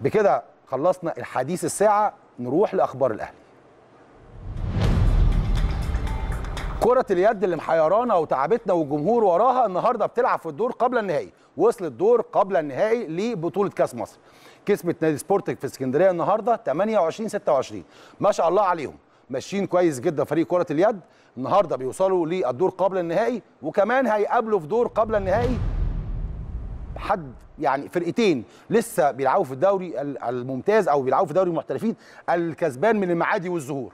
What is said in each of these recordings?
بكده خلصنا الحديث الساعه نروح لاخبار الاهلي كرة اليد اللي محيرانا وتعبتنا والجمهور وراها النهارده بتلعب في الدور قبل النهائي، وصل الدور قبل النهائي لبطولة كأس مصر. كسبت نادي سبورتك في اسكندرية النهارده 28 26 ما شاء الله عليهم ماشيين كويس جدا فريق كرة اليد النهارده بيوصلوا للدور قبل النهائي وكمان هيقابلوا في دور قبل النهائي حد يعني فرقتين لسه بيلعبوا في الدوري الممتاز او بيلعبوا في دوري المحترفين الكسبان من المعادي والزهور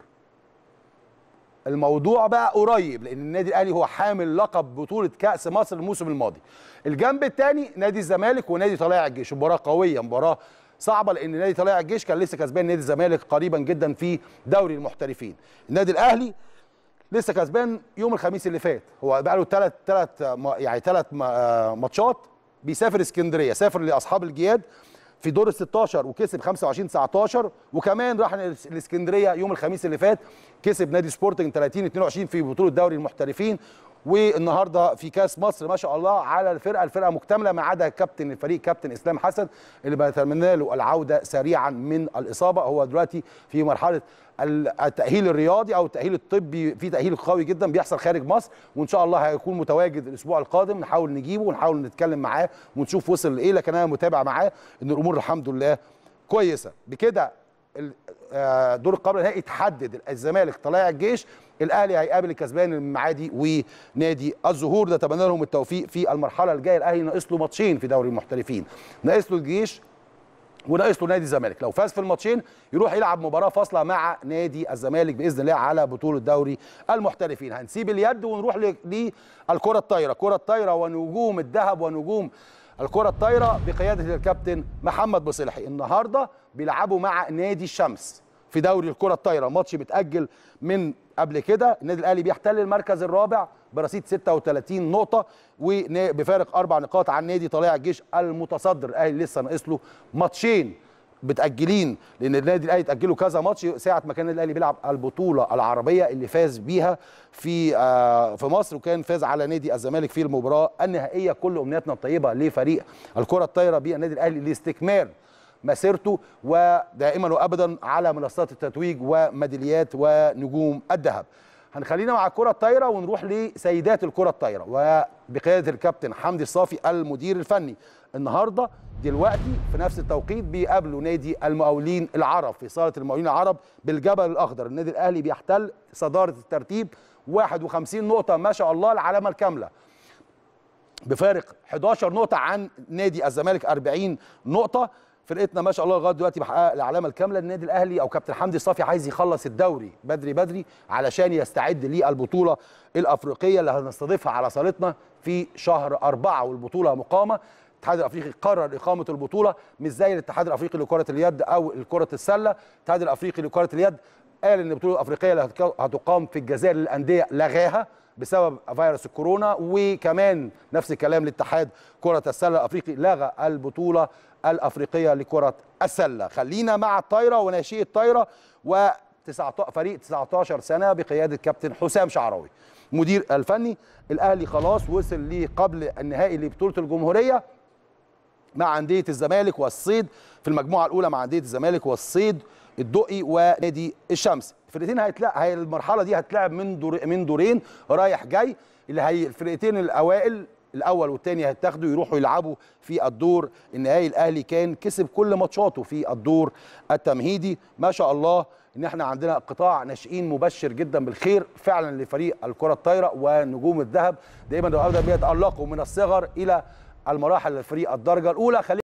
الموضوع بقى قريب لان النادي الاهلي هو حامل لقب بطوله كاس مصر الموسم الماضي الجنب الثاني نادي الزمالك ونادي طلائع الجيش مباراه قويه مباراه صعبه لان نادي طلائع الجيش كان لسه كسبان نادي الزمالك قريبا جدا في دوري المحترفين النادي الاهلي لسه كسبان يوم الخميس اللي فات هو بقى له ثلاث ثلاث يعني ثلاث آه، ماتشات بيسافر اسكندريه سافر لاصحاب الجياد في دور ال 16 وكسب 25 19 وكمان راح الاسكندريه يوم الخميس اللي فات كسب نادي سبورتنج 30 22 في بطوله دوري المحترفين والنهارده في كاس مصر ما شاء الله على الفرقه الفرقه مكتمله ما عدا كابتن الفريق كابتن اسلام حسن اللي بنتمنى له العوده سريعا من الاصابه هو دلوقتي في مرحله التاهيل الرياضي او التاهيل الطبي في تاهيل قوي جدا بيحصل خارج مصر وان شاء الله هيكون متواجد الاسبوع القادم نحاول نجيبه ونحاول نتكلم معاه ونشوف وصل لايه لكن انا متابع معاه ان الامور الحمد لله كويسه بكده آه، دور القبر النهائي اتحدد الزمالك طلائع الجيش الاهلي هيقابل الكسبان المعادي ونادي الزهور نتمنى لهم التوفيق في المرحله الجايه الاهلي ناقص له ماتشين في دوري المحترفين ناقص له الجيش وناقص له نادي الزمالك لو فاز في الماتشين يروح يلعب مباراه فاصله مع نادي الزمالك باذن الله على بطوله دوري المحترفين هنسيب اليد ونروح للكره الطايره كره الطايره ونجوم الذهب ونجوم الكره الطايره بقياده الكابتن محمد بصلحي النهارده بيلعبوا مع نادي الشمس في دوري الكره الطايره ماتش بتاجل من قبل كده النادي الاهلي بيحتل المركز الرابع برصيد 36 نقطه وبفارق اربع نقاط عن نادي طلائع الجيش المتصدر الاهلي لسه ناقص له ماتشين بتاجلين لان النادي الاهلي تاجله كذا ماتش ساعه ما كان النادي الاهلي بيلعب البطوله العربيه اللي فاز بيها في آه، في مصر وكان فاز على نادي الزمالك في المباراه النهائيه كل امنياتنا الطيبه لفريق الكره الطايره بالنادي الاهلي لاستكمال مسيرته ودائما وابدا على منصات التتويج وميداليات ونجوم الذهب هنخلينا مع الكره الطايره ونروح لسيدات الكره الطايره وبقياده الكابتن حمدي الصافي المدير الفني النهارده دلوقتي في نفس التوقيت بيقابلوا نادي المقاولين العرب في صاله المقاولين العرب بالجبل الاخضر النادي الاهلي بيحتل صداره الترتيب 51 نقطه ما شاء الله العلامه الكامله بفارق 11 نقطه عن نادي الزمالك 40 نقطه فرقتنا ما شاء الله لغايه دلوقتي بحقق العلامه الكامله النادي الاهلي او كابتن حمدي صافي عايز يخلص الدوري بدري بدري علشان يستعد للبطوله الافريقيه اللي هنستضيفها على صالتنا في شهر أربعة والبطوله مقامه الاتحاد الافريقي قرر اقامه البطوله مش زي الاتحاد الافريقي لكره اليد او كره السله الاتحاد الافريقي لكره اليد قال ان البطوله الافريقيه اللي هتقام في الجزائر للانديه لغاها بسبب فيروس الكورونا وكمان نفس الكلام لاتحاد كره السله الافريقي لغى البطوله الافريقيه لكره السله خلينا مع الطايره وناشئ الطايره و فريق 19 سنه بقياده كابتن حسام شعراوي مدير الفني الاهلي خلاص وصل لي قبل النهائي لبطوله الجمهوريه مع انديه الزمالك والصيد في المجموعه الاولى مع انديه الزمالك والصيد الدقي ونادي الشمس الفرقتين هيتلعب هي المرحله دي هتلعب من دور من دورين رايح جاي اللي هي الفرقتين الاوائل الاول والثاني هيتاخدوا يروحوا يلعبوا في الدور النهائي الاهلي كان كسب كل ماتشاته في الدور التمهيدي ما شاء الله ان احنا عندنا قطاع ناشئين مبشر جدا بالخير فعلا لفريق الكره الطايره ونجوم الذهب دائما وابدا بيتالقوا من الصغر الى المراحل الفريق الدرجه الاولى